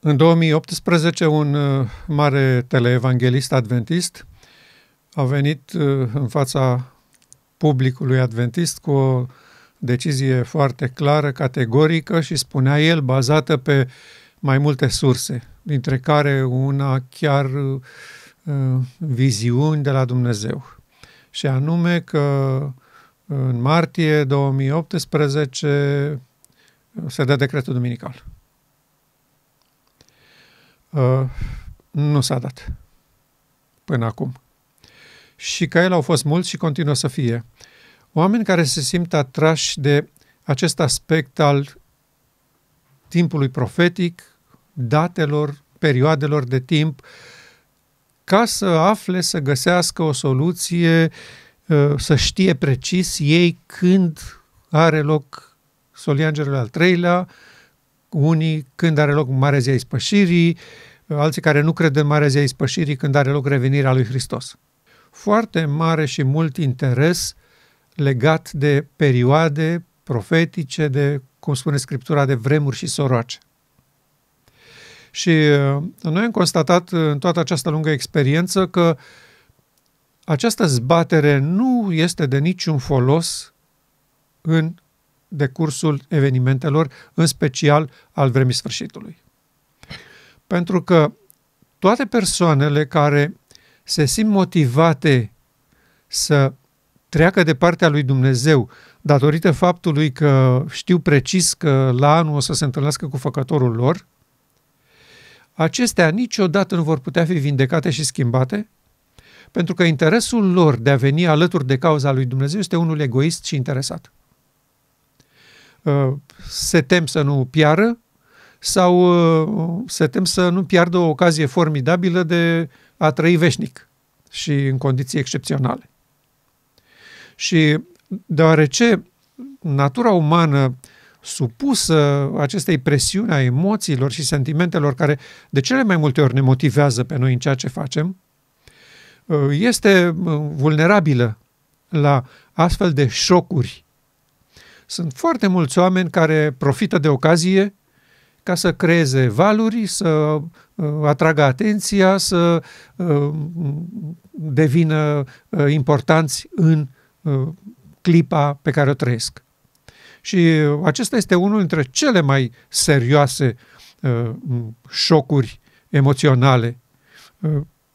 În 2018, un uh, mare teleevangelist adventist a venit uh, în fața publicului adventist cu o decizie foarte clară, categorică și spunea el, bazată pe mai multe surse, dintre care una chiar uh, viziuni de la Dumnezeu. Și anume că în martie 2018 se dă decretul duminical. Uh, nu s-a dat până acum. Și ca el au fost mulți și continuă să fie. Oameni care se simt atrași de acest aspect al timpului profetic, datelor, perioadelor de timp, ca să afle, să găsească o soluție, uh, să știe precis ei când are loc soliangerul al treilea, unii când are loc Marea Zia Ispășirii, alții care nu cred în Marea Zia Ispășirii când are loc revenirea lui Hristos. Foarte mare și mult interes legat de perioade profetice, de, cum spune Scriptura, de vremuri și soroace. Și uh, noi am constatat uh, în toată această lungă experiență că această zbatere nu este de niciun folos în de cursul evenimentelor, în special al vremii sfârșitului. Pentru că toate persoanele care se simt motivate să treacă de partea lui Dumnezeu datorită faptului că știu precis că la anul o să se întâlnească cu făcătorul lor, acestea niciodată nu vor putea fi vindecate și schimbate, pentru că interesul lor de a veni alături de cauza lui Dumnezeu este unul egoist și interesat. Uh, se tem să nu piară sau uh, se tem să nu piardă o ocazie formidabilă de a trăi veșnic și în condiții excepționale. Și deoarece natura umană supusă acestei presiuni a emoțiilor și sentimentelor care de cele mai multe ori ne motivează pe noi în ceea ce facem, uh, este vulnerabilă la astfel de șocuri sunt foarte mulți oameni care profită de ocazie ca să creeze valuri, să uh, atragă atenția, să uh, devină uh, importanți în clipa pe care o trăiesc. Și acesta este unul dintre cele mai serioase șocuri emoționale.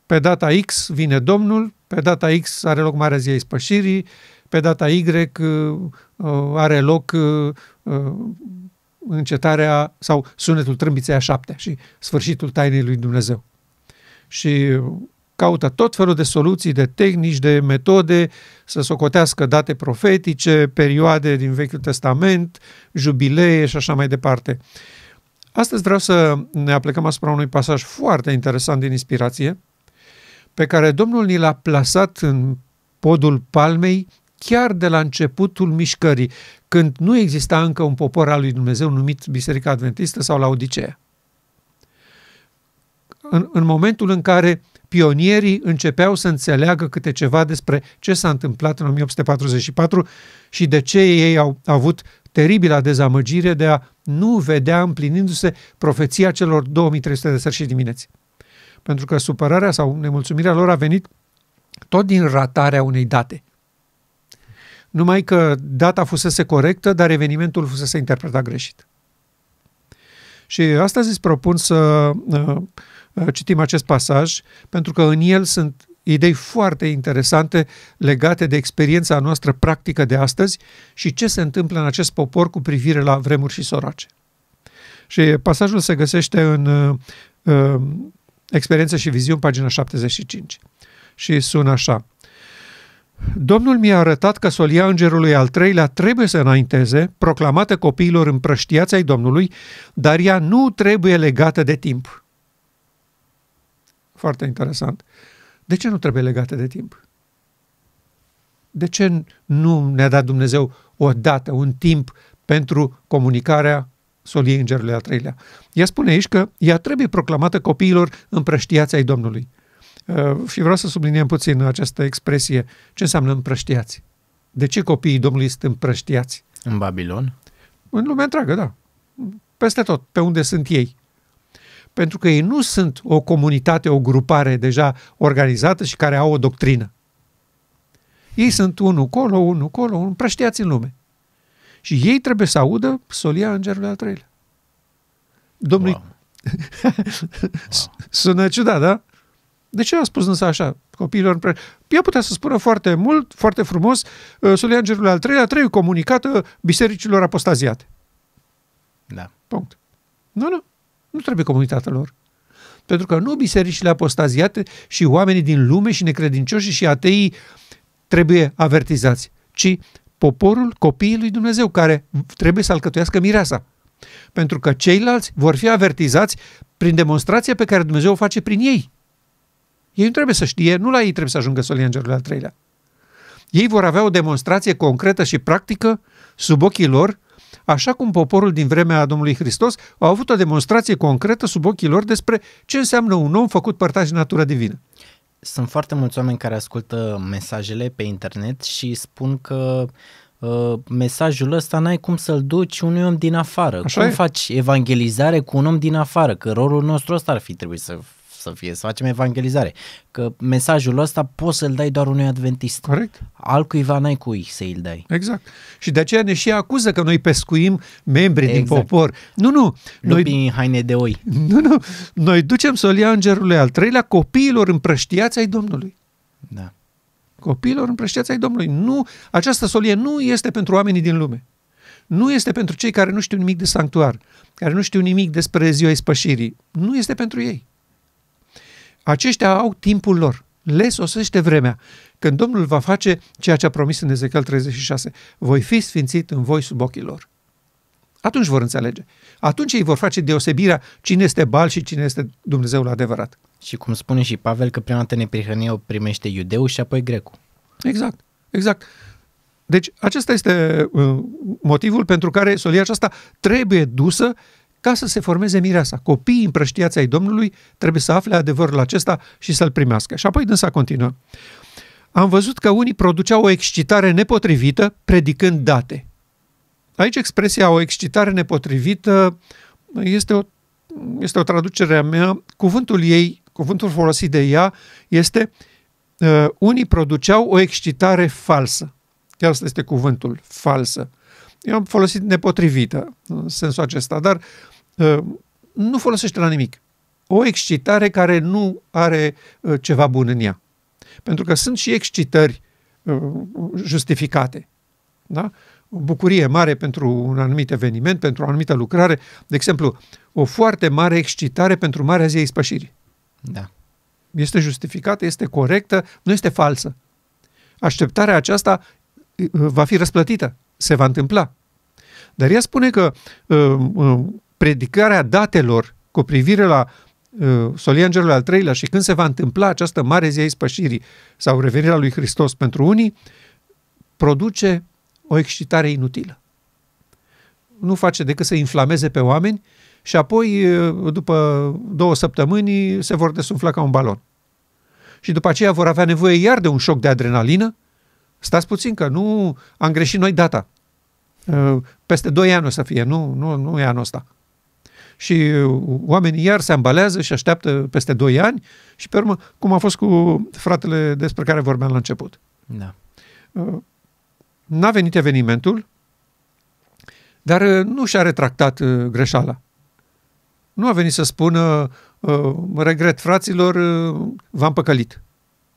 pe data X vine Domnul, pe data X are loc Marea Zia Ispășirii, pe data Y uh, uh, are loc uh, încetarea sau sunetul trâmbiței a șaptea și sfârșitul tainei lui Dumnezeu. Și caută tot felul de soluții, de tehnici, de metode, să socotească date profetice, perioade din Vechiul Testament, jubilee și așa mai departe. Astăzi vreau să ne aplicăm asupra unui pasaj foarte interesant din inspirație, pe care Domnul ni l-a plasat în podul palmei chiar de la începutul mișcării, când nu exista încă un popor al lui Dumnezeu numit Biserica Adventistă sau la Odisea. În, în momentul în care pionierii începeau să înțeleagă câte ceva despre ce s-a întâmplat în 1844 și de ce ei au avut teribila dezamăgire de a nu vedea împlinindu-se profeția celor 2300 de sări și dimineți. Pentru că supărarea sau nemulțumirea lor a venit tot din ratarea unei date numai că data fusese corectă, dar evenimentul fusese interpretat greșit. Și astăzi îți propun să uh, uh, citim acest pasaj, pentru că în el sunt idei foarte interesante legate de experiența noastră practică de astăzi și ce se întâmplă în acest popor cu privire la vremuri și sorace. Și pasajul se găsește în uh, uh Experiență și viziune pagina 75. Și sună așa. Domnul mi-a arătat că solia îngerului al treilea trebuie să înainteze, proclamată copiilor împrăștiați ai Domnului, dar ea nu trebuie legată de timp. Foarte interesant. De ce nu trebuie legată de timp? De ce nu ne-a dat Dumnezeu o dată, un timp pentru comunicarea soliei îngerului al treilea? Ea spune aici că ea trebuie proclamată copiilor împrăștiați ai Domnului. Eh, și vreau să subliniem puțin această expresie. Ce înseamnă împrăștiați? De ce copiii Domnului sunt împrăștiați? În Babilon? În lumea întreagă, da. Peste tot, pe unde sunt ei. Pentru că ei nu sunt o comunitate, o grupare deja organizată și care au o doctrină. Ei sunt unul colo, unul colo, un prăștiați în lume. Și ei trebuie să audă solia îngerului al treilea. Domnul... Wow. wow. Sună ciudat, da? De ce a spus însă așa copiilor? Ea putea să spună foarte mult, foarte frumos, uh, Solian Gerul al treilea trebuie comunicată uh, bisericilor apostaziate. Da. Punct. Nu, nu. Nu trebuie comunitatea lor. Pentru că nu bisericile apostaziate și oamenii din lume și necredincioși și ateii trebuie avertizați, ci poporul copiii lui Dumnezeu care trebuie să alcătuiască mireasa. Pentru că ceilalți vor fi avertizați prin demonstrația pe care Dumnezeu o face prin ei. Ei nu trebuie să știe, nu la ei trebuie să ajungă soliangerul al treilea. Ei vor avea o demonstrație concretă și practică sub ochii lor, așa cum poporul din vremea Domnului Hristos a avut o demonstrație concretă sub ochii lor despre ce înseamnă un om făcut părtaș din natura divină. Sunt foarte mulți oameni care ascultă mesajele pe internet și spun că uh, mesajul ăsta n-ai cum să-l duci unui om din afară. Așa cum e? faci evangelizare cu un om din afară? Că rolul nostru ăsta ar fi trebuit să să fie, să facem evangelizare. Că mesajul ăsta poți să-l dai doar unui adventist. Corect. Al cuiva n-ai cui să-i dai. Exact. Și de aceea ne și acuză că noi pescuim membri exact. din popor. Nu, nu. Lupii noi, în haine de oi. Nu, nu. Noi ducem solia îngerului al treilea copiilor împrăștiați ai Domnului. Da. Copiilor împrăștiați ai Domnului. Nu, această solie nu este pentru oamenii din lume nu este pentru cei care nu știu nimic de sanctuar, care nu știu nimic despre ziua ispășirii. Nu este pentru ei aceștia au timpul lor. Le sosește vremea, când Domnul va face ceea ce a promis în Ezechiel 36. Voi fi sfințit în voi sub ochii lor. Atunci vor înțelege. Atunci ei vor face deosebirea cine este Bal și cine este Dumnezeul adevărat. Și cum spune și Pavel că prima dată neprihănie o primește iudeu și apoi grecul. Exact, exact. Deci acesta este uh, motivul pentru care solia aceasta trebuie dusă ca să se formeze mireasa. Copiii împrăștiați ai Domnului trebuie să afle adevărul acesta și să-l primească. Și apoi dânsa continuă. Am văzut că unii produceau o excitare nepotrivită predicând date. Aici expresia o excitare nepotrivită este o, este o traducere a mea. Cuvântul ei, cuvântul folosit de ea este uh, unii produceau o excitare falsă. Chiar asta este cuvântul, falsă. Eu am folosit nepotrivită în sensul acesta, dar uh, Uh, nu folosește la nimic. O excitare care nu are uh, ceva bun în ea. Pentru că sunt și excitări uh, justificate. Da? O bucurie mare pentru un anumit eveniment, pentru o anumită lucrare, de exemplu, o foarte mare excitare pentru Marea Zi a Ispășirii. Da. Este justificată, este corectă, nu este falsă. Așteptarea aceasta va fi răsplătită, se va întâmpla. Dar ea spune că predicarea datelor cu privire la uh, Soliangerul al III-lea și când se va întâmpla această mare zi a ispășirii sau revenirea lui Hristos pentru unii, produce o excitare inutilă. Nu face decât să inflameze pe oameni și apoi, uh, după două săptămâni, se vor desufla ca un balon. Și după aceea vor avea nevoie iar de un șoc de adrenalină. Stați puțin că nu am greșit noi data. Uh, peste doi ani o să fie, nu, nu, nu e anul ăsta și oamenii iar se ambalează și așteaptă peste 2 ani și pe urmă, cum a fost cu fratele despre care vorbeam la început. Da. Uh, n-a venit evenimentul, dar uh, nu și-a retractat uh, greșeala. Nu a venit să spună, regret fraților, v-am păcălit.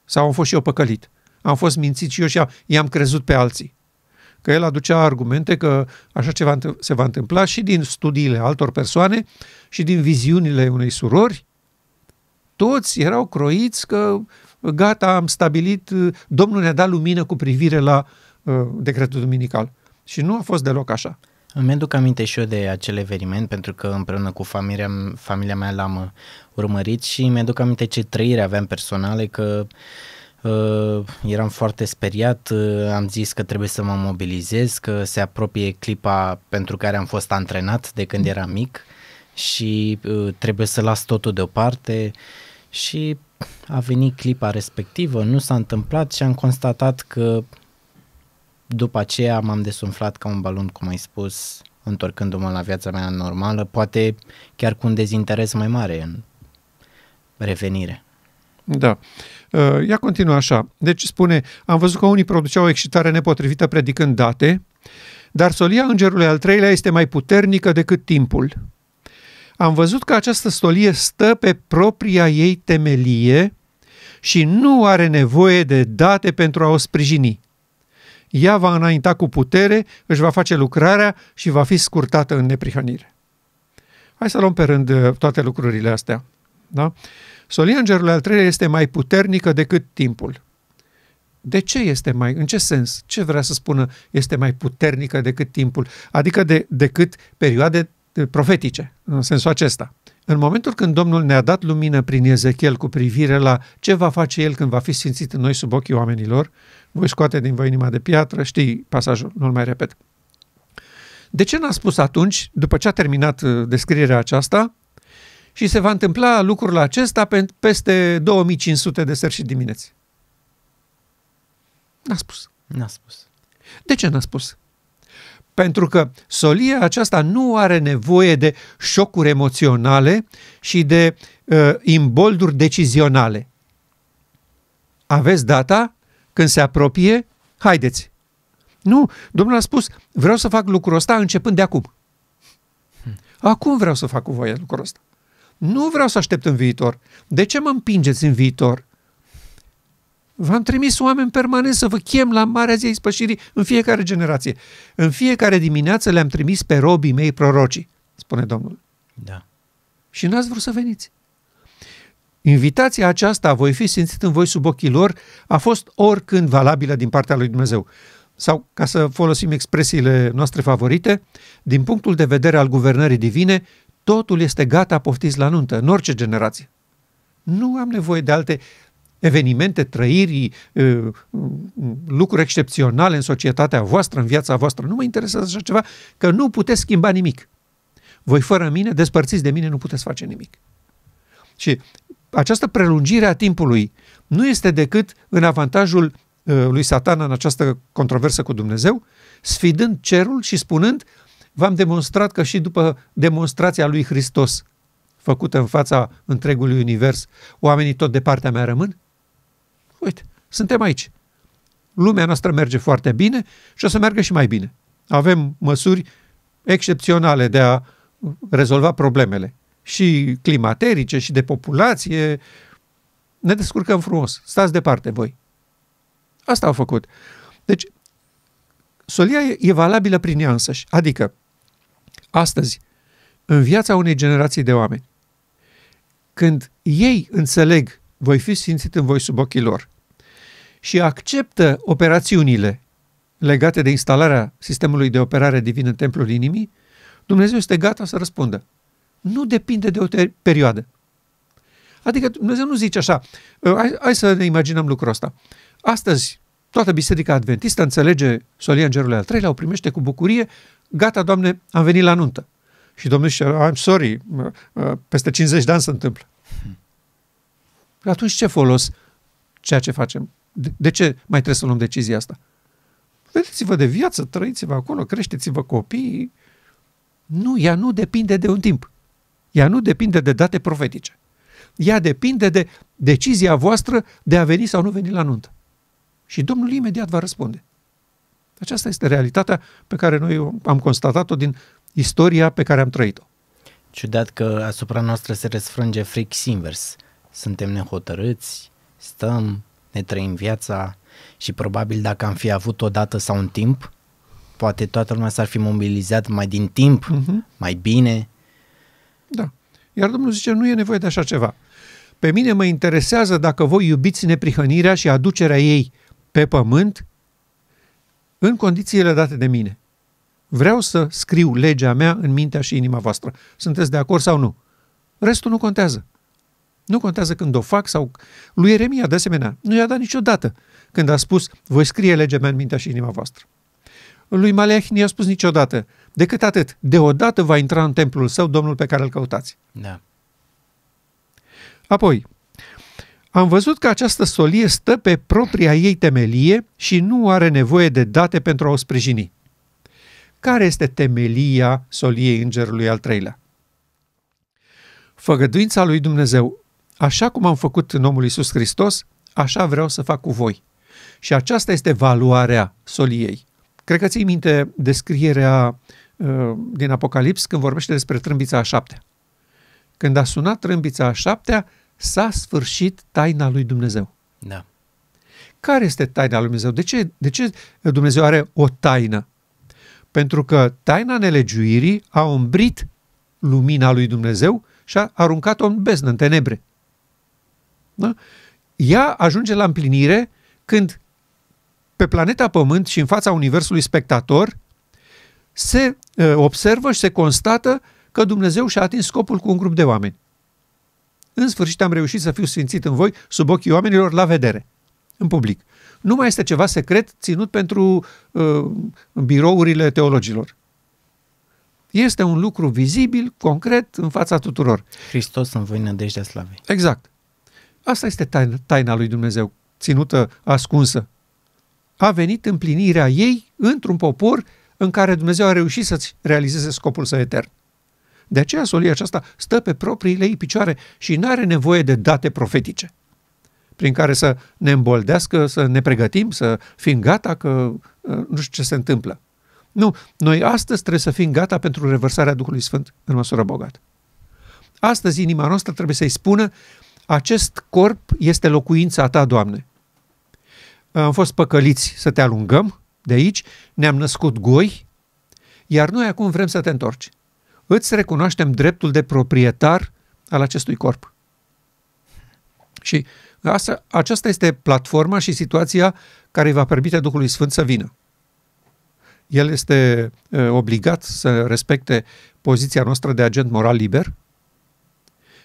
Sau am fost și eu păcălit. Am fost mințit și eu și i-am crezut pe alții că el aducea argumente că așa ceva se va întâmpla și din studiile altor persoane și din viziunile unei surori. Toți erau croiți că gata, am stabilit, Domnul ne-a dat lumină cu privire la uh, decretul duminical. Și nu a fost deloc așa. Îmi aduc aminte și eu de acel eveniment pentru că împreună cu familia, familia mea l-am uh, urmărit și mi-aduc aminte ce trăire aveam personale că uh, Uh, eram foarte speriat, uh, am zis că trebuie să mă mobilizez, că se apropie clipa pentru care am fost antrenat de când mm. eram mic și uh, trebuie să las totul deoparte și a venit clipa respectivă, nu s-a întâmplat și am constatat că după aceea m-am desumflat ca un balon, cum ai spus, întorcându-mă la viața mea normală, poate chiar cu un dezinteres mai mare în revenire. Da. Ea continuă așa. Deci spune, am văzut că unii produceau o excitare nepotrivită predicând date, dar solia îngerului al treilea este mai puternică decât timpul. Am văzut că această solie stă pe propria ei temelie și nu are nevoie de date pentru a o sprijini. Ea va înainta cu putere, își va face lucrarea și va fi scurtată în neprihănire. Hai să luăm pe rând uh, toate lucrurile astea. Da? Solia îngerului al treilea este mai puternică decât timpul. De ce este mai, în ce sens, ce vrea să spună este mai puternică decât timpul? Adică de, decât perioade profetice, în sensul acesta. În momentul când Domnul ne-a dat lumină prin Ezechiel cu privire la ce va face El când va fi simțit în noi sub ochii oamenilor, voi scoate din voi inima de piatră, știi pasajul, nu-l mai repet. De ce n-a spus atunci, după ce a terminat uh, descrierea aceasta, și se va întâmpla lucrul acesta pe, peste 2500 de seri și dimineți. N-a spus. N-a spus. De ce n-a spus? Pentru că solia aceasta nu are nevoie de șocuri emoționale și de uh, imbolduri decizionale. Aveți data? Când se apropie? Haideți! Nu, Domnul a spus, vreau să fac lucrul ăsta începând de acum. Hm. Acum vreau să fac cu voi lucrul ăsta. Nu vreau să aștept în viitor. De ce mă împingeți în viitor? V-am trimis oameni permanent să vă chem la Marea Zia Ispășirii în fiecare generație. În fiecare dimineață le-am trimis pe robii mei prorocii, spune Domnul. Da. Și n-ați vrut să veniți. Invitația aceasta, voi fi simțit în voi sub ochii lor, a fost oricând valabilă din partea lui Dumnezeu. Sau, ca să folosim expresiile noastre favorite, din punctul de vedere al guvernării divine, Totul este gata, poftiți la nuntă, în orice generație. Nu am nevoie de alte evenimente, trăiri, lucruri excepționale în societatea voastră, în viața voastră. Nu mă interesează așa ceva, că nu puteți schimba nimic. Voi fără mine, despărțiți de mine, nu puteți face nimic. Și această prelungire a timpului nu este decât în avantajul lui Satan în această controversă cu Dumnezeu, sfidând cerul și spunând v-am demonstrat că și după demonstrația lui Hristos, făcută în fața întregului univers, oamenii tot de partea mea rămân? Uite, suntem aici. Lumea noastră merge foarte bine și o să meargă și mai bine. Avem măsuri excepționale de a rezolva problemele și climaterice și de populație. Ne descurcăm frumos. Stați departe voi. Asta au făcut. Deci, solia e valabilă prin ea însăși. Adică, astăzi în viața unei generații de oameni. Când ei înțeleg, voi fi simțit în voi sub ochii lor și acceptă operațiunile legate de instalarea sistemului de operare divin în templul inimii, Dumnezeu este gata să răspundă. Nu depinde de o ter- perioadă. Adică Dumnezeu nu zice așa, ă, hai, hai să ne imaginăm lucrul ăsta. Astăzi, toată Biserica Adventistă înțelege solia Îngerului al treilea, o primește cu bucurie gata, Doamne, am venit la nuntă. Și Domnul zice, ah, I'm sorry, peste 50 de ani se întâmplă. Hmm. Atunci ce folos ceea ce facem? De, de ce mai trebuie să luăm decizia asta? Vedeți-vă de viață, trăiți-vă acolo, creșteți-vă copiii. Nu, ea nu depinde de un timp. Ea nu depinde de date profetice. Ea depinde de decizia voastră de a veni sau nu veni la nuntă. Și Domnul imediat va răspunde. Aceasta este realitatea pe care noi am constatat-o din istoria pe care am trăit-o. Ciudat că asupra noastră se răsfrânge fric invers. Suntem nehotărâți, stăm, ne trăim viața și probabil dacă am fi avut o dată sau un timp, poate toată lumea s-ar fi mobilizat mai din timp, uh-huh. mai bine. Da. Iar Domnul zice, nu e nevoie de așa ceva. Pe mine mă interesează dacă voi iubiți neprihănirea și aducerea ei pe pământ în condițiile date de mine. Vreau să scriu legea mea în mintea și inima voastră. Sunteți de acord sau nu? Restul nu contează. Nu contează când o fac sau... Lui Eremia. de asemenea, nu i-a dat niciodată când a spus, voi scrie legea mea în mintea și inima voastră. Lui Maleah nu i-a spus niciodată, decât atât, deodată va intra în templul său Domnul pe care îl căutați. Da. Apoi, am văzut că această solie stă pe propria ei temelie și nu are nevoie de date pentru a o sprijini. Care este temelia soliei îngerului al treilea? Făgăduința lui Dumnezeu, așa cum am făcut în omul Iisus Hristos, așa vreau să fac cu voi. Și aceasta este valoarea soliei. Cred că ții minte descrierea uh, din Apocalips când vorbește despre trâmbița a șaptea. Când a sunat trâmbița a șaptea, s-a sfârșit taina lui Dumnezeu. Da. Care este taina lui Dumnezeu? De ce, de ce Dumnezeu are o taină? Pentru că taina nelegiuirii a umbrit lumina lui Dumnezeu și a aruncat-o în beznă, în tenebre. Da? Ea ajunge la împlinire când pe planeta Pământ și în fața Universului spectator se eh, observă și se constată că Dumnezeu și-a atins scopul cu un grup de oameni. În sfârșit am reușit să fiu sfințit în voi, sub ochii oamenilor, la vedere, în public. Nu mai este ceva secret ținut pentru uh, birourile teologilor. Este un lucru vizibil, concret, în fața tuturor. Hristos în voi, nădejdea slavei. Exact. Asta este taina, taina lui Dumnezeu, ținută, ascunsă. A venit împlinirea ei într-un popor în care Dumnezeu a reușit să-ți realizeze scopul său etern. De aceea solia aceasta stă pe propriile ei picioare și nu are nevoie de date profetice prin care să ne îmboldească, să ne pregătim, să fim gata că ă, nu știu ce se întâmplă. Nu, noi astăzi trebuie să fim gata pentru revărsarea Duhului Sfânt în măsură bogată. Astăzi inima noastră trebuie să-i spună acest corp este locuința ta, Doamne. Am fost păcăliți să te alungăm de aici, ne-am născut goi, iar noi acum vrem să te întorci îți recunoaștem dreptul de proprietar al acestui corp. Și asta, aceasta este platforma și situația care îi va permite Duhului Sfânt să vină. El este uh, obligat să respecte poziția noastră de agent moral liber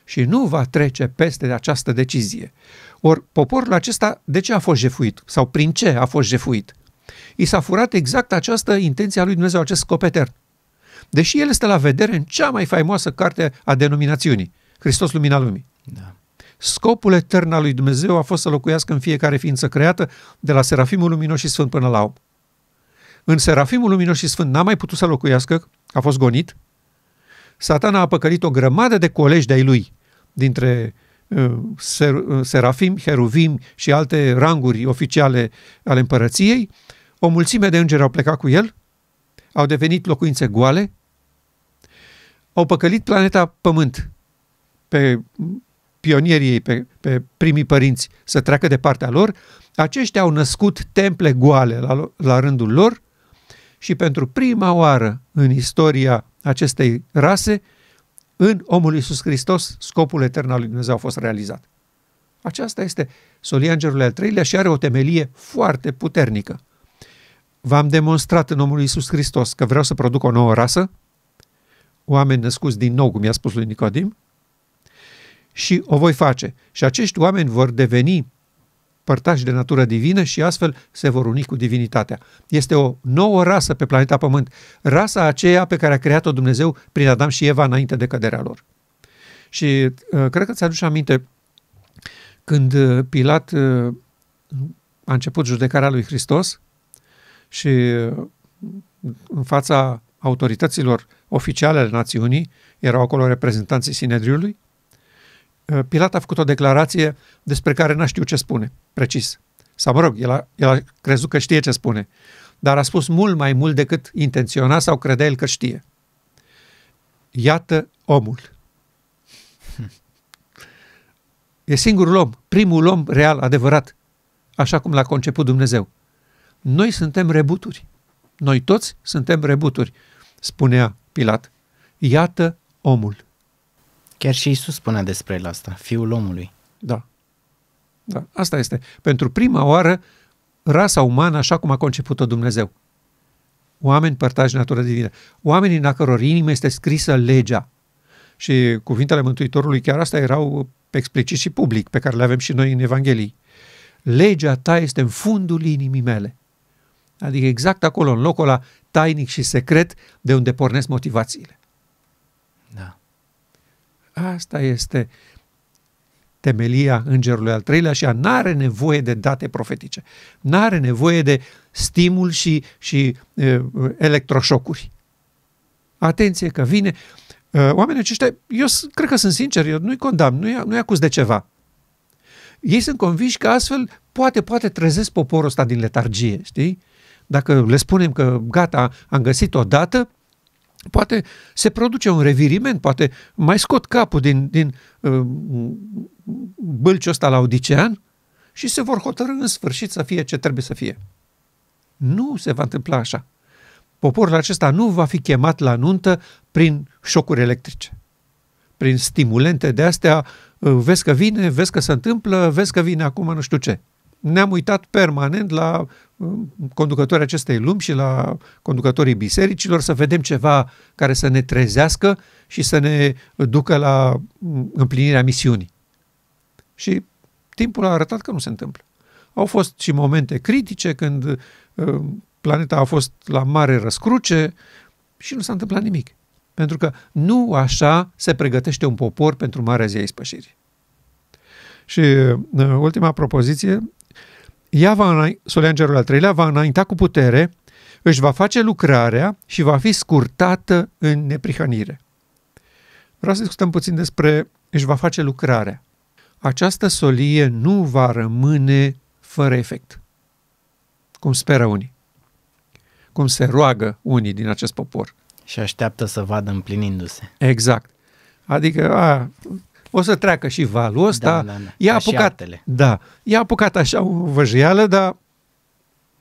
și nu va trece peste această decizie. Or poporul acesta de ce a fost jefuit? Sau prin ce a fost jefuit? I s-a furat exact această intenție a lui Dumnezeu, acest scop etern deși el este la vedere în cea mai faimoasă carte a denominațiunii, Hristos Lumina Lumii. Da. Scopul etern al lui Dumnezeu a fost să locuiască în fiecare ființă creată, de la Serafimul Luminos și Sfânt până la om. În Serafimul Luminos și Sfânt n-a mai putut să locuiască, a fost gonit. Satana a păcălit o grămadă de colegi de-ai lui, dintre uh, ser, uh, serafim, heruvim și alte ranguri oficiale ale împărăției. O mulțime de îngeri au plecat cu el au devenit locuințe goale, au păcălit planeta Pământ pe pionierii, pe, pe primii părinți să treacă de partea lor, aceștia au născut temple goale la, la rândul lor și pentru prima oară în istoria acestei rase, în omul Iisus Hristos, scopul etern al lui Dumnezeu a fost realizat. Aceasta este solia îngerului al treilea și are o temelie foarte puternică. V-am demonstrat în omul Iisus Hristos că vreau să produc o nouă rasă, oameni născuți din nou, cum i-a spus lui Nicodim, și o voi face. Și acești oameni vor deveni părtași de natură divină și astfel se vor uni cu divinitatea. Este o nouă rasă pe planeta Pământ, rasa aceea pe care a creat-o Dumnezeu prin Adam și Eva înainte de căderea lor. Și uh, cred că ți-aduci aminte când uh, Pilat uh, a început judecarea lui Hristos, și uh, în fața autorităților oficiale ale națiunii, erau acolo reprezentanții Sinedriului, uh, Pilat a făcut o declarație despre care n-a știut ce spune, precis. Sau, mă rog, el a, el a crezut că știe ce spune, dar a spus mult mai mult decât intenționa sau credea el că știe. Iată omul. E singurul om, primul om real, adevărat, așa cum l-a conceput Dumnezeu. Noi suntem rebuturi. Noi toți suntem rebuturi, spunea Pilat. Iată omul. Chiar și Isus spunea despre el asta, fiul omului. Da. da. Asta este. Pentru prima oară, rasa umană așa cum a conceput-o Dumnezeu. Oameni părtași natură divină. Oamenii în a căror inimă este scrisă legea. Și cuvintele Mântuitorului chiar asta erau explicit și public, pe care le avem și noi în Evanghelii. Legea ta este în fundul inimii mele. Adică exact acolo, în locul ăla tainic și secret, de unde pornesc motivațiile. Da. Asta este temelia îngerului al treilea și ea nu are nevoie de date profetice. nu are nevoie de stimul și, și e, electroșocuri. Atenție că vine. Oamenii aceștia, eu cred că sunt sincer, eu nu-i condamn, nu-i, nu acuz de ceva. Ei sunt convinși că astfel poate, poate trezesc poporul ăsta din letargie, știi? dacă le spunem că gata, am găsit o dată, poate se produce un reviriment, poate mai scot capul din, din uh, bâlciul ăsta odicean și se vor hotărâ în sfârșit să fie ce trebuie să fie. Nu se va întâmpla așa. Poporul acesta nu va fi chemat la nuntă prin șocuri electrice, prin stimulente de astea, uh, vezi că vine, vezi că se întâmplă, vezi că vine acum nu știu ce ne-am uitat permanent la uh, conducătorii acestei lumi și la conducătorii bisericilor să vedem ceva care să ne trezească și să ne ducă la mm, împlinirea misiunii. Și timpul a arătat că nu se întâmplă. Au fost și momente critice când uh, planeta a fost la mare răscruce și nu s-a întâmplat nimic. Pentru că nu așa se pregătește un popor pentru marea zi a ispășirii. Și uh, ultima propoziție ea va, Solian Gerul al treilea va înainta cu putere, își va face lucrarea și va fi scurtată în neprihanire. Vreau să discutăm puțin despre își va face lucrarea. Această solie nu va rămâne fără efect, cum speră unii, cum se roagă unii din acest popor. Și așteaptă să vadă împlinindu-se. Exact. Adică, a, o să treacă și valul ăsta. Da, da, da. I-a apucat, da, i-a apucat așa o văjială, dar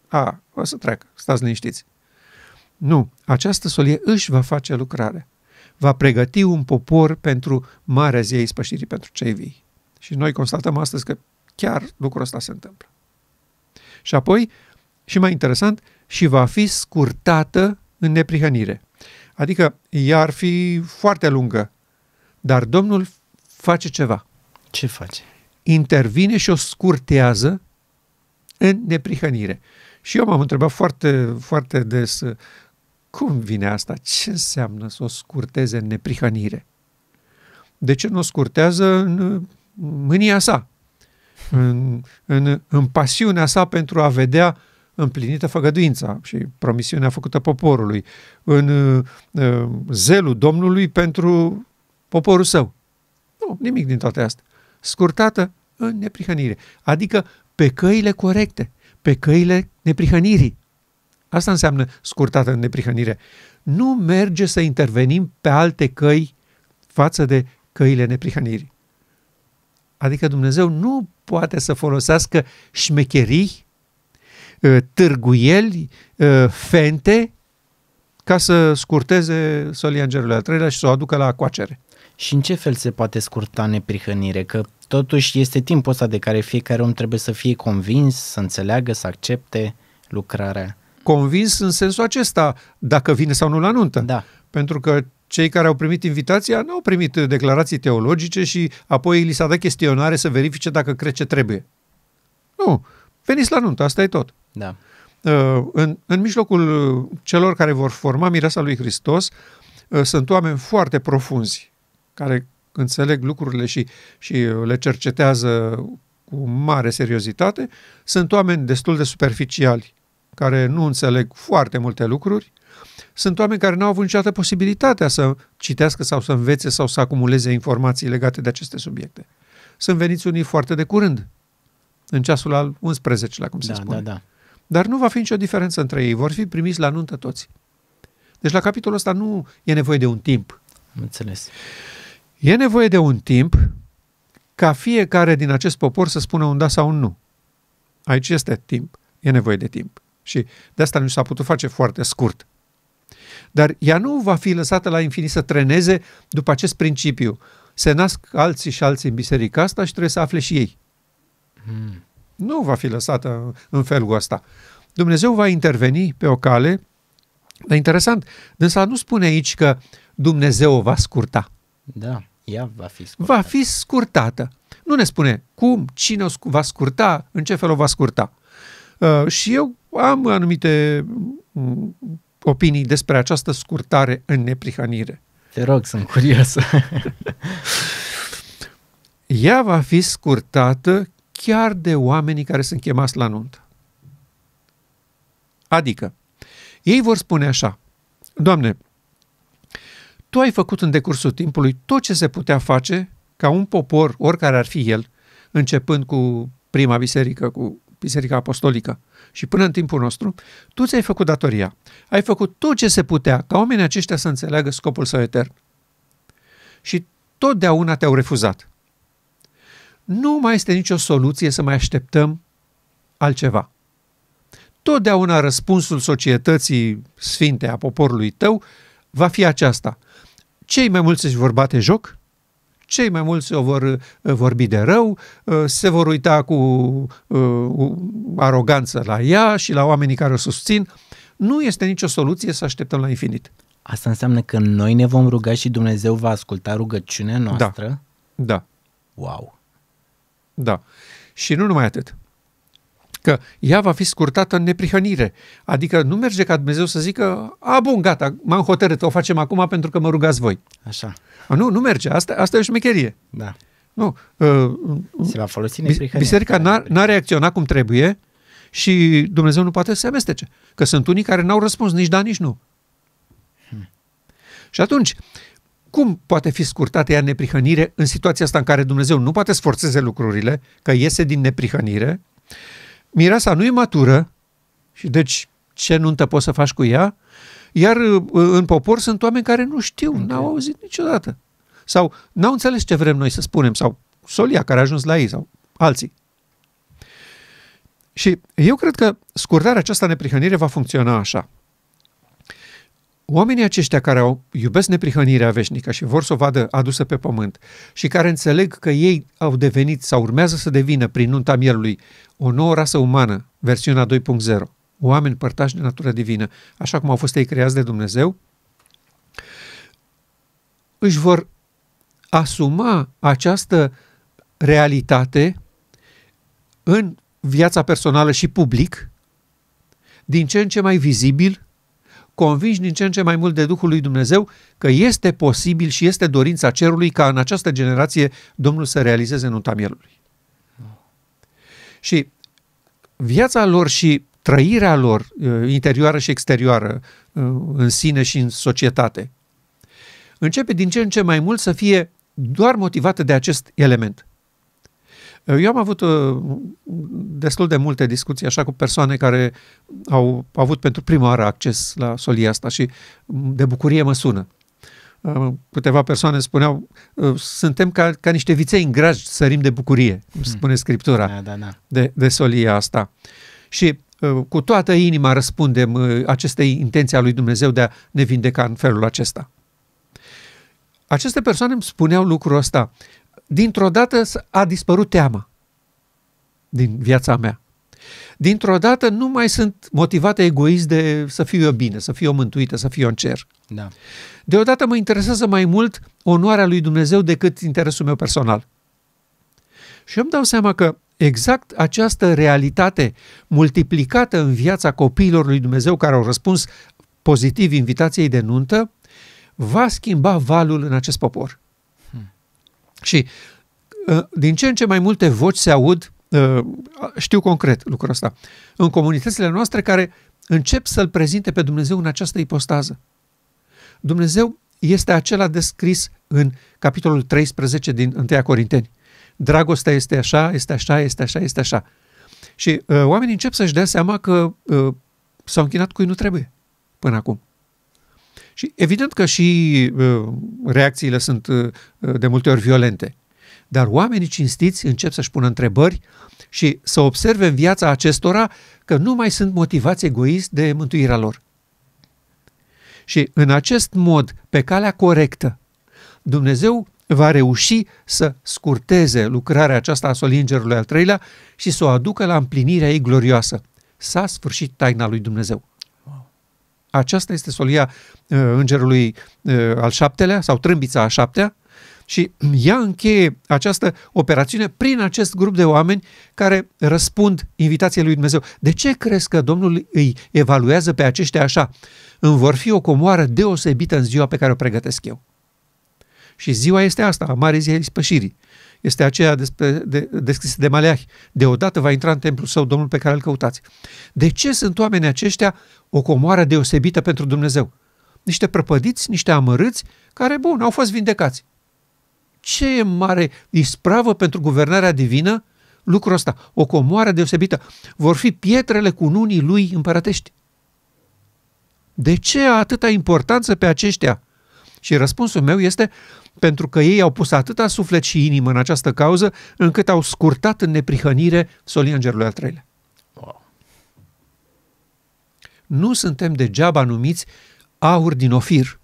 a, o să treacă, stați liniștiți. Nu, această solie își va face lucrare. Va pregăti un popor pentru marea zi a ispășirii pentru cei vii. Și noi constatăm astăzi că chiar lucrul ăsta se întâmplă. Și apoi, și mai interesant, și va fi scurtată în neprihănire. Adică ea ar fi foarte lungă, dar Domnul face ceva. Ce face? Intervine și o scurtează în neprihănire. Și eu m-am întrebat foarte, foarte des cum vine asta? Ce înseamnă să o scurteze în neprihănire? De ce nu o scurtează în mânia sa? În, în, în pasiunea sa pentru a vedea împlinită făgăduința și promisiunea făcută poporului, în, în zelul Domnului pentru poporul său. Nu, nimic din toate astea. Scurtată în neprihănire. Adică pe căile corecte, pe căile neprihănirii. Asta înseamnă scurtată în neprihănire. Nu merge să intervenim pe alte căi față de căile neprihănirii. Adică Dumnezeu nu poate să folosească șmecherii, uh, târguieli, uh, fente, ca să scurteze solia îngerului al treilea și să o aducă la coacere și în ce fel se poate scurta neprihănire? Că totuși este timpul ăsta de care fiecare om trebuie să fie convins, să înțeleagă, să accepte lucrarea. Convins în sensul acesta, dacă vine sau nu la nuntă. Da. Pentru că cei care au primit invitația nu au primit declarații teologice și apoi li s-a dat chestionare să verifice dacă cred ce trebuie. Nu. Veniți la nuntă, asta e tot. Da. Uh, în, în mijlocul celor care vor forma mireasa lui Hristos uh, sunt oameni foarte profunzi care înțeleg lucrurile și, și le cercetează cu mare seriozitate, sunt oameni destul de superficiali, care nu înțeleg foarte multe lucruri, sunt oameni care nu au avut niciodată posibilitatea să citească sau să învețe sau să acumuleze informații legate de aceste subiecte. Sunt veniți unii foarte de curând, în ceasul al 11-lea, cum se da, spune. Da, da. Dar nu va fi nicio diferență între ei, vor fi primiți la nuntă toți. Deci la capitolul ăsta nu e nevoie de un timp. Înțeles. E nevoie de un timp ca fiecare din acest popor să spună un da sau un nu. Aici este timp. E nevoie de timp. Și de asta nu s-a putut face foarte scurt. Dar ea nu va fi lăsată la infinit să treneze după acest principiu. Se nasc alții și alții în biserica asta și trebuie să afle și ei. Hmm. Nu va fi lăsată în felul ăsta. Dumnezeu va interveni pe o cale, dar interesant, însă nu spune aici că Dumnezeu o va scurta. Da ea va fi scurtată. Va fi scurtată. Nu ne spune cum, cine o va scurta, în ce fel o va scurta. Uh, și eu am anumite mm, opinii despre această scurtare în neprihanire. Te rog, sunt curioasă. Ea va fi scurtată chiar de oamenii care sunt chemați la nuntă. Adică, ei vor spune așa, Doamne, tu ai făcut în decursul timpului tot ce se putea face ca un popor, oricare ar fi el, începând cu prima biserică, cu Biserica Apostolică și până în timpul nostru, tu ți-ai făcut datoria. Ai făcut tot ce se putea ca oamenii aceștia să înțeleagă scopul său etern. Și totdeauna te-au refuzat. Nu mai este nicio soluție să mai așteptăm altceva. Totdeauna răspunsul societății sfinte a poporului tău va fi aceasta – cei mai mulți își vor bate joc, cei mai mulți se vor uh, vorbi de rău, uh, se vor uita cu uh, aroganță la ea și la oamenii care o susțin. Nu este nicio soluție să așteptăm la infinit. Asta înseamnă că noi ne vom ruga și Dumnezeu va asculta rugăciunea da. noastră? Da. Da. Wow. Da. Și nu numai atât că ea va fi scurtată în neprihănire. Adică nu merge ca Dumnezeu să zică, a, bun, gata, m-am hotărât, o facem acum pentru că mă rugați voi. Așa. A, nu, nu merge, asta, asta e o șmecherie. Da. Nu. Uh, Se va folosi neprihănire. Biserica n-a, reacționat cum trebuie și Dumnezeu nu poate să se amestece. Că sunt unii care n-au răspuns nici da, nici nu. Hmm. Și atunci, cum poate fi scurtată ea neprihănire în situația asta în care Dumnezeu nu poate să forțeze lucrurile, că iese din neprihănire, mireasa nu e matură și deci ce nuntă poți să faci cu ea, iar uh, în popor sunt oameni care nu știu, okay. n-au auzit niciodată. Sau n-au înțeles ce vrem noi să spunem, sau solia care a ajuns la ei, sau alții. Și eu cred că scurtarea aceasta neprihănire va funcționa așa. Oamenii aceștia care au, iubesc neprihănirea veșnică și vor să o vadă adusă pe pământ și care înțeleg că ei au devenit sau urmează să devină prin nunta mielului o nouă rasă umană, versiunea 2.0, oameni părtași de natură divină, așa cum au fost ei creați de Dumnezeu, își vor asuma această realitate în viața personală și public, din ce în ce mai vizibil, convinși din ce în ce mai mult de Duhul lui Dumnezeu că este posibil și este dorința cerului ca în această generație Domnul să realizeze nunta mielului. Și viața lor și trăirea lor uh, interioară și exterioară uh, în sine și în societate începe din ce în ce mai mult să fie doar motivată de acest element. Uh, eu am avut destul de multe discuții așa cu persoane care au avut pentru prima oară acces la solia asta și de bucurie mă sună câteva persoane spuneau, ă, suntem ca, ca niște viței în graj, sărim de bucurie, cum hmm. spune Scriptura, da, da, da. De, de solia asta. Și ă, cu toată inima răspundem ă, acestei intenții a lui Dumnezeu de a ne vindeca în felul acesta. Aceste persoane îmi spuneau lucrul ăsta. Dintr-o dată a dispărut teama din viața mea dintr-o dată nu mai sunt motivate egoist de să fiu eu bine, să fiu eu mântuită, să fiu eu în cer. Da. Deodată mă interesează mai mult onoarea lui Dumnezeu decât interesul meu personal. Și eu îmi dau seama că exact această realitate multiplicată în viața copiilor lui Dumnezeu care au răspuns pozitiv invitației de nuntă, va schimba valul în acest popor. Hmm. Și uh, din ce în ce mai multe voci se aud Uh, știu concret lucrul ăsta, în comunitățile noastre care încep să-L prezinte pe Dumnezeu în această ipostază. Dumnezeu este acela descris în capitolul 13 din 1 Corinteni. Dragostea este așa, este așa, este așa, este așa. Și uh, oamenii încep să-și dea seama că uh, s-au închinat cui nu trebuie până acum. Și evident că și uh, reacțiile sunt uh, de multe ori violente. Dar oamenii cinstiți încep să-și pună întrebări și să observe în viața acestora că nu mai sunt motivați egoist de mântuirea lor. Și în acest mod, pe calea corectă, Dumnezeu va reuși să scurteze lucrarea aceasta a solingerului al treilea și să o aducă la împlinirea ei glorioasă. S-a sfârșit taina lui Dumnezeu. Aceasta este solia uh, îngerului uh, al șaptelea sau trâmbița a șaptea și ea încheie această operațiune prin acest grup de oameni care răspund invitației lui Dumnezeu. De ce crezi că Domnul îi evaluează pe aceștia așa? Îmi vor fi o comoară deosebită în ziua pe care o pregătesc eu. Și ziua este asta, a zi a ispășirii. Este aceea despre, de, descrisă de Maleahi. Deodată va intra în templul său Domnul pe care îl căutați. De ce sunt oamenii aceștia o comoară deosebită pentru Dumnezeu? Niște prăpădiți, niște amărâți, care, bun, au fost vindecați ce e mare ispravă pentru guvernarea divină? Lucrul ăsta, o comoară deosebită, vor fi pietrele unii lui împărătești. De ce atâta importanță pe aceștia? Și răspunsul meu este pentru că ei au pus atâta suflet și inimă în această cauză, încât au scurtat în neprihănire solia îngerului al treilea. Wow. Nu suntem degeaba numiți aur din ofir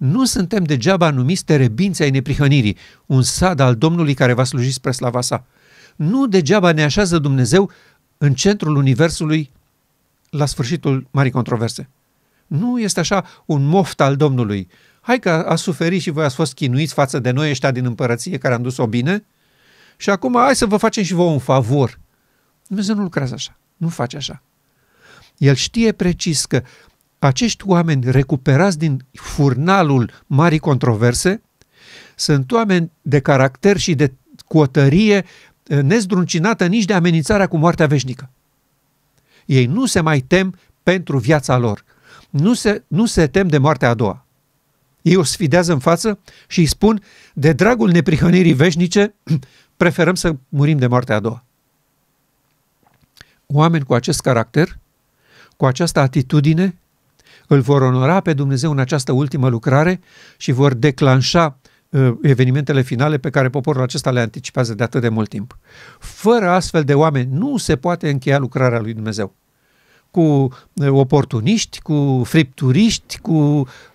nu suntem degeaba numiți terebinți ai neprihănirii, un sad al Domnului care va sluji spre slava sa. Nu degeaba ne așează Dumnezeu în centrul Universului la sfârșitul marii controverse. Nu este așa un moft al Domnului. Hai că a suferit și voi ați fost chinuiți față de noi ăștia din împărăție care am dus-o bine și acum hai să vă facem și vouă un favor. Dumnezeu nu lucrează așa, nu face așa. El știe precis că acești oameni recuperați din furnalul marii controverse sunt oameni de caracter și de cu eh, nezdruncinată nici de amenințarea cu moartea veșnică. Ei nu se mai tem pentru viața lor. Nu se, nu se tem de moartea a doua. Ei o sfidează în față și îi spun, de dragul neprihănirii veșnice, preferăm să murim de moartea a doua. Oameni cu acest caracter, cu această atitudine, îl vor onora pe Dumnezeu în această ultimă lucrare și vor declanșa uh, evenimentele finale pe care poporul acesta le anticipează de atât de mult timp. Fără astfel de oameni nu se poate încheia lucrarea lui Dumnezeu. Cu uh, oportuniști, cu fripturiști, cu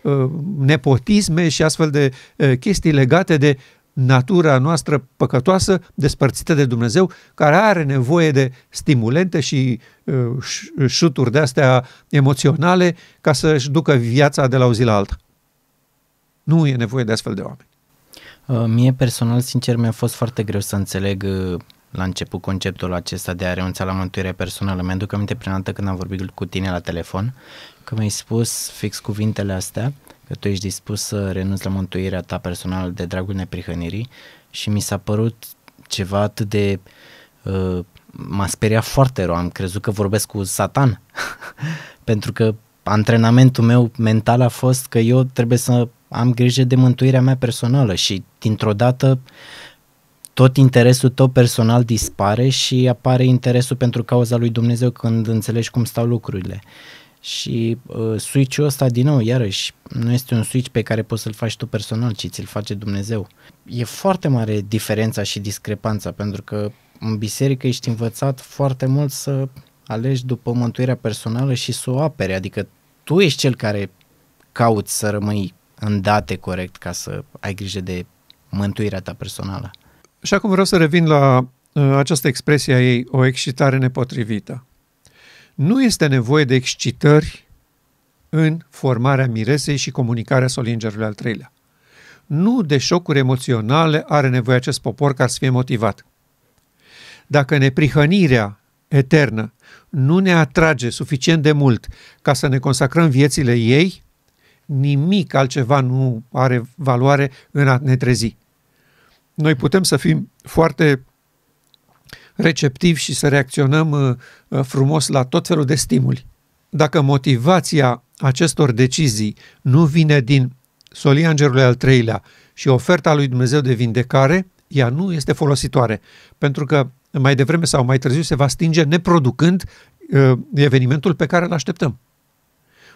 uh, nepotisme și astfel de chestii legate de natura noastră păcătoasă, despărțită de Dumnezeu, care are nevoie de stimulente și Uh, șuturi de-astea emoționale ca să-și ducă viața de la o zi la alta. Nu e nevoie de astfel de oameni. Uh, mie personal, sincer, mi-a fost foarte greu să înțeleg uh, la început conceptul acesta de a renunța la mântuirea personală. Mi-aduc aminte prima dată când am vorbit cu tine la telefon, că mi-ai spus fix cuvintele astea, că tu ești dispus să renunți la mântuirea ta personală de dragul neprihănirii și mi s-a părut ceva atât de uh, m-a speriat foarte rău, am crezut că vorbesc cu satan, pentru că antrenamentul meu mental a fost că eu trebuie să am grijă de mântuirea mea personală și dintr-o dată tot interesul tău personal dispare și apare interesul pentru cauza lui Dumnezeu când înțelegi cum stau lucrurile. Și uh, switch-ul ăsta, din nou, iarăși, nu este un switch pe care poți să-l faci tu personal, ci ți-l face Dumnezeu. E foarte mare diferența și discrepanța, pentru că în biserică ești învățat foarte mult să alegi după mântuirea personală și să o apere, adică tu ești cel care cauți să rămâi în date corect ca să ai grijă de mântuirea ta personală. Și acum vreau să revin la uh, această expresie a ei, o excitare nepotrivită. Nu este nevoie de excitări în formarea miresei și comunicarea solingerului al treilea. Nu de șocuri emoționale are nevoie acest popor ca să fie motivat dacă neprihănirea eternă nu ne atrage suficient de mult ca să ne consacrăm viețile ei, nimic altceva nu are valoare în a ne trezi. Noi putem să fim foarte receptivi și să reacționăm uh, uh, frumos la tot felul de stimuli. Dacă motivația acestor decizii nu vine din solia Îngerului al treilea și oferta lui Dumnezeu de vindecare, ea nu este folositoare, pentru că mai devreme sau mai târziu se va stinge neproducând uh, evenimentul pe care îl așteptăm.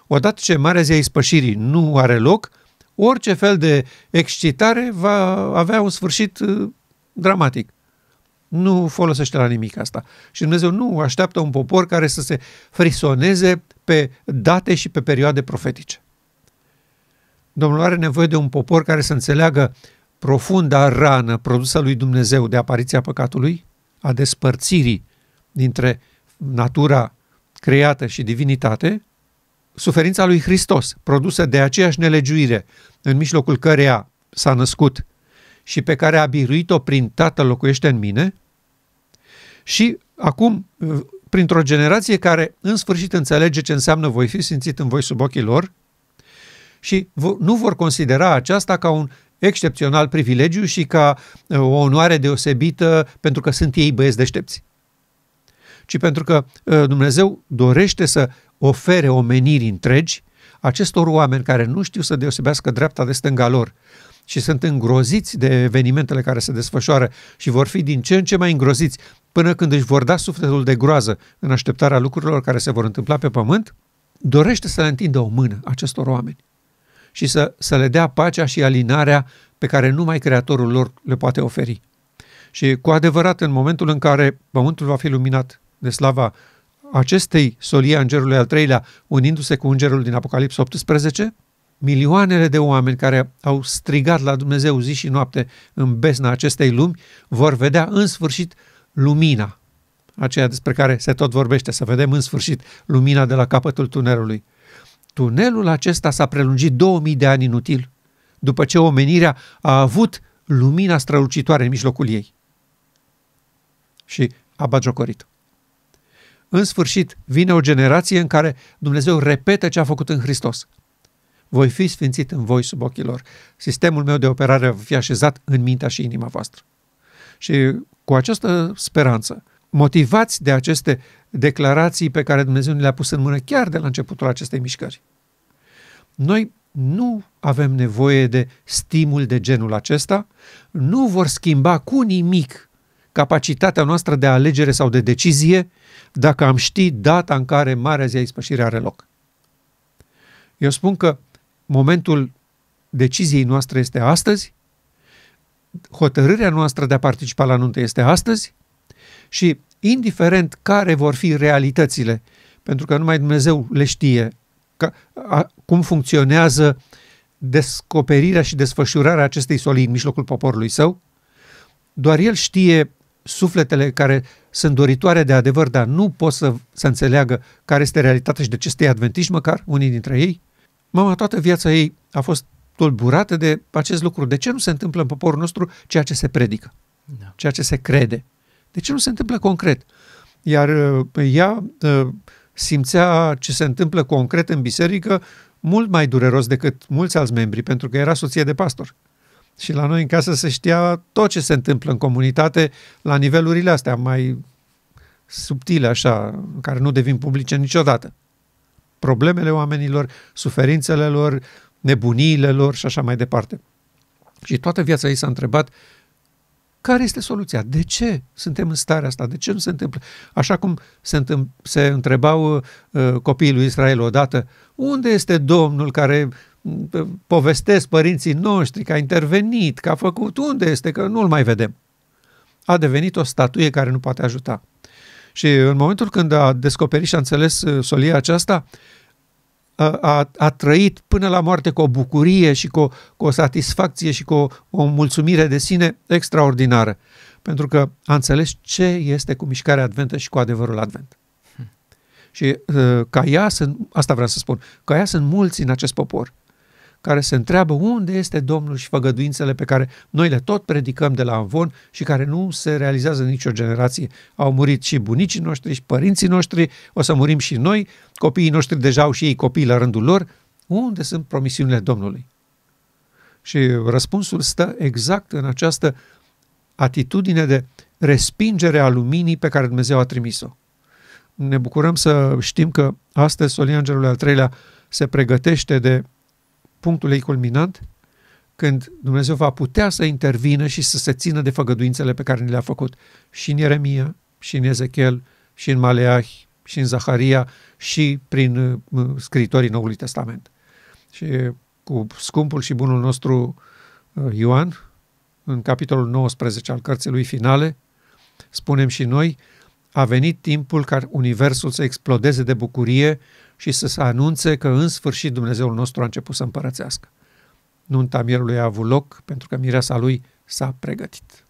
Odată ce Marea Zi a Ispășirii nu are loc, orice fel de excitare va avea un sfârșit uh, dramatic. Nu folosește la nimic asta. Și Dumnezeu nu așteaptă un popor care să se frisoneze pe date și pe perioade profetice. Domnul are nevoie de un popor care să înțeleagă profunda rană produsă lui Dumnezeu de apariția păcatului a despărțirii dintre natura creată și divinitate, suferința lui Hristos, produsă de aceeași nelegiuire în mijlocul căreia s-a născut și pe care a biruit-o prin Tatăl locuiește în mine, și acum, printr-o generație care în sfârșit înțelege ce înseamnă voi fi simțit în voi sub ochii lor și nu vor considera aceasta ca un excepțional privilegiu și ca uh, o onoare deosebită pentru că sunt ei băieți deștepți, ci pentru că uh, Dumnezeu dorește să ofere omeniri întregi acestor oameni care nu știu să deosebească dreapta de stânga lor și sunt îngroziți de evenimentele care se desfășoară și vor fi din ce în ce mai îngroziți până când își vor da sufletul de groază în așteptarea lucrurilor care se vor întâmpla pe pământ, dorește să le întindă o mână acestor oameni și să, să le dea pacea și alinarea pe care numai Creatorul lor le poate oferi. Și cu adevărat, în momentul în care pământul va fi luminat de slava acestei solii a îngerului al treilea, unindu-se cu îngerul din Apocalips 18, milioanele de oameni care au strigat la Dumnezeu zi și noapte în besna acestei lumi, vor vedea în sfârșit lumina, aceea despre care se tot vorbește, să vedem în sfârșit lumina de la capătul tunelului. Tunelul acesta s-a prelungit 2000 de ani inutil, după ce omenirea a avut lumina strălucitoare în mijlocul ei. Și a bagiocorit. În sfârșit, vine o generație în care Dumnezeu repetă ce a făcut în Hristos. Voi fi sfințit în voi sub ochii lor. Sistemul meu de operare va fi așezat în mintea și inima voastră. Și cu această speranță, motivați de aceste declarații pe care Dumnezeu ne le-a pus în mână chiar de la începutul acestei mișcări. Noi nu avem nevoie de stimul de genul acesta, nu vor schimba cu nimic capacitatea noastră de alegere sau de decizie dacă am ști data în care Marea Zi a Ispășirii are loc. Eu spun că momentul deciziei noastre este astăzi, hotărârea noastră de a participa la nuntă este astăzi, și indiferent care vor fi realitățile, pentru că numai Dumnezeu le știe că, a, cum funcționează descoperirea și desfășurarea acestei solii în mijlocul poporului său, doar el știe sufletele care sunt doritoare de adevăr, dar nu pot să, să înțeleagă care este realitatea și de ce stai adventiști măcar, unii dintre ei. Mama toată viața ei a fost tulburată de acest lucru. De ce nu se întâmplă în poporul nostru ceea ce se predică, da. ceea ce se crede? De ce nu se întâmplă concret? Iar uh, ea uh, simțea ce se întâmplă concret în biserică mult mai dureros decât mulți alți membri, pentru că era soție de pastor. Și la noi în casă se știa tot ce se întâmplă în comunitate la nivelurile astea mai subtile, așa, care nu devin publice niciodată. Problemele oamenilor, suferințele lor, nebuniile lor și așa mai departe. Și toată viața ei s-a întrebat care este soluția? De ce suntem în starea asta? De ce nu se întâmplă? Așa cum se, întâm- se întrebau uh, copiii lui Israel odată, unde este Domnul care uh, povestesc părinții noștri că a intervenit, că a făcut, unde este, că nu-l mai vedem. A devenit o statuie care nu poate ajuta. Și în momentul când a descoperit și a înțeles uh, solia aceasta, uh, a, a trăit până la moarte cu o bucurie și cu o, cu o satisfacție și cu o, o mulțumire de sine extraordinară. Pentru că a înțeles ce este cu mișcarea adventă și cu adevărul advent. Hmm. Și uh, ca ea sunt, asta vreau să spun, ca ea sunt mulți în acest popor care se întreabă unde este Domnul și făgăduințele pe care noi le tot predicăm de la Amvon și care nu se realizează în nicio generație. Au murit și bunicii noștri și părinții noștri, o să murim și noi, copiii noștri deja au și ei copii la rândul lor. Unde sunt promisiunile Domnului? Și răspunsul stă exact în această atitudine de respingere a luminii pe care Dumnezeu a trimis-o. Ne bucurăm să știm că astăzi Soliangerul al III-lea se pregătește de punctul ei culminant, când Dumnezeu va putea să intervină și să se țină de făgăduințele pe care ni le-a făcut și în Ieremia, și în Ezechiel, și în Maleah, și în Zaharia, și prin uh, scritorii Noului Testament. Și cu scumpul și bunul nostru uh, Ioan, în capitolul 19 al cărții lui finale, spunem și noi, a venit timpul ca Universul să explodeze de bucurie și să se anunțe că în sfârșit Dumnezeul nostru a început să împărățească. Nunta mierului a avut loc pentru că mireasa lui s-a pregătit.